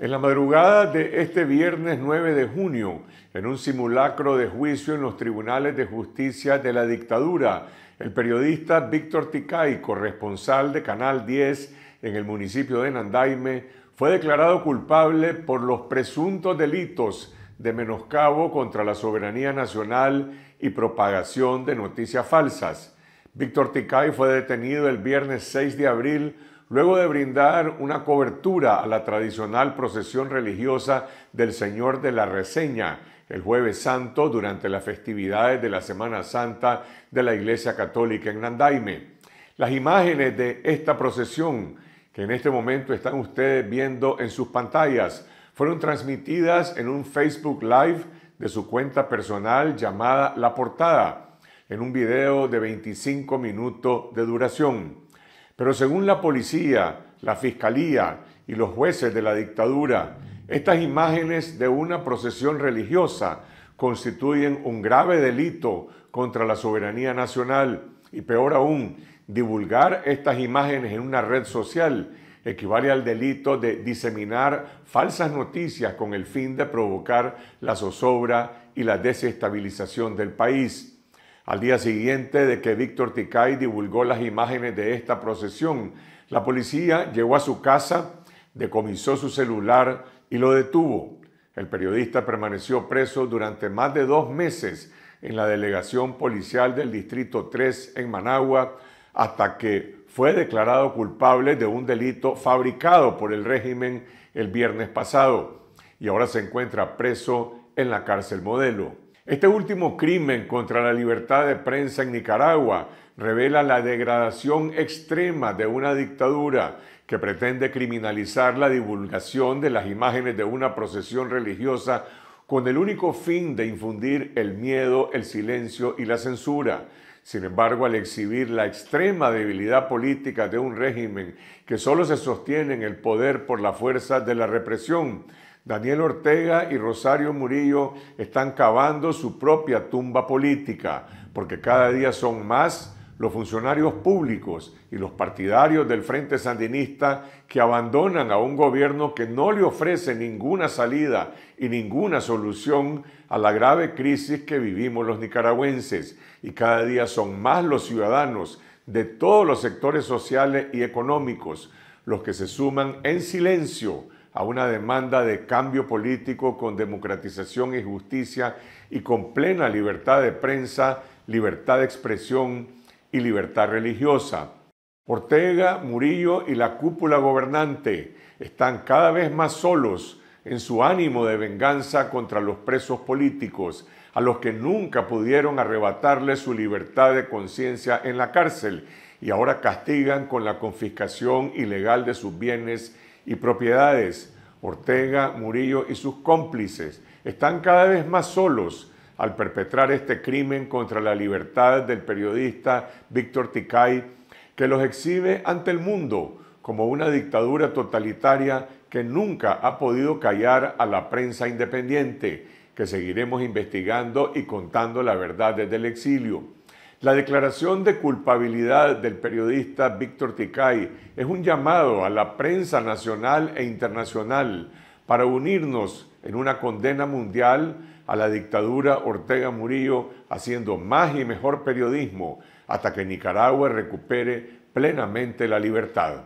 En la madrugada de este viernes 9 de junio, en un simulacro de juicio en los tribunales de justicia de la dictadura, el periodista Víctor Ticay, corresponsal de Canal 10 en el municipio de Nandaime, fue declarado culpable por los presuntos delitos de menoscabo contra la soberanía nacional y propagación de noticias falsas. Víctor Ticay fue detenido el viernes 6 de abril Luego de brindar una cobertura a la tradicional procesión religiosa del Señor de la Reseña, el jueves santo durante las festividades de la Semana Santa de la Iglesia Católica en Nandaime. Las imágenes de esta procesión que en este momento están ustedes viendo en sus pantallas fueron transmitidas en un Facebook Live de su cuenta personal llamada La Portada, en un video de 25 minutos de duración. Pero según la policía, la fiscalía y los jueces de la dictadura, estas imágenes de una procesión religiosa constituyen un grave delito contra la soberanía nacional y peor aún, divulgar estas imágenes en una red social equivale al delito de diseminar falsas noticias con el fin de provocar la zozobra y la desestabilización del país. Al día siguiente de que Víctor Ticay divulgó las imágenes de esta procesión, la policía llegó a su casa, decomisó su celular y lo detuvo. El periodista permaneció preso durante más de dos meses en la delegación policial del Distrito 3 en Managua hasta que fue declarado culpable de un delito fabricado por el régimen el viernes pasado y ahora se encuentra preso en la cárcel modelo. Este último crimen contra la libertad de prensa en Nicaragua revela la degradación extrema de una dictadura que pretende criminalizar la divulgación de las imágenes de una procesión religiosa con el único fin de infundir el miedo, el silencio y la censura. Sin embargo, al exhibir la extrema debilidad política de un régimen que solo se sostiene en el poder por la fuerza de la represión, Daniel Ortega y Rosario Murillo están cavando su propia tumba política, porque cada día son más los funcionarios públicos y los partidarios del Frente Sandinista que abandonan a un gobierno que no le ofrece ninguna salida y ninguna solución a la grave crisis que vivimos los nicaragüenses. Y cada día son más los ciudadanos de todos los sectores sociales y económicos los que se suman en silencio a una demanda de cambio político con democratización y justicia y con plena libertad de prensa, libertad de expresión y libertad religiosa. Ortega, Murillo y la cúpula gobernante están cada vez más solos en su ánimo de venganza contra los presos políticos, a los que nunca pudieron arrebatarle su libertad de conciencia en la cárcel y ahora castigan con la confiscación ilegal de sus bienes y propiedades. Ortega, Murillo y sus cómplices están cada vez más solos al perpetrar este crimen contra la libertad del periodista Víctor Ticay, que los exhibe ante el mundo como una dictadura totalitaria que nunca ha podido callar a la prensa independiente, que seguiremos investigando y contando la verdad desde el exilio. La declaración de culpabilidad del periodista Víctor Ticay es un llamado a la prensa nacional e internacional para unirnos en una condena mundial a la dictadura Ortega Murillo haciendo más y mejor periodismo hasta que Nicaragua recupere plenamente la libertad.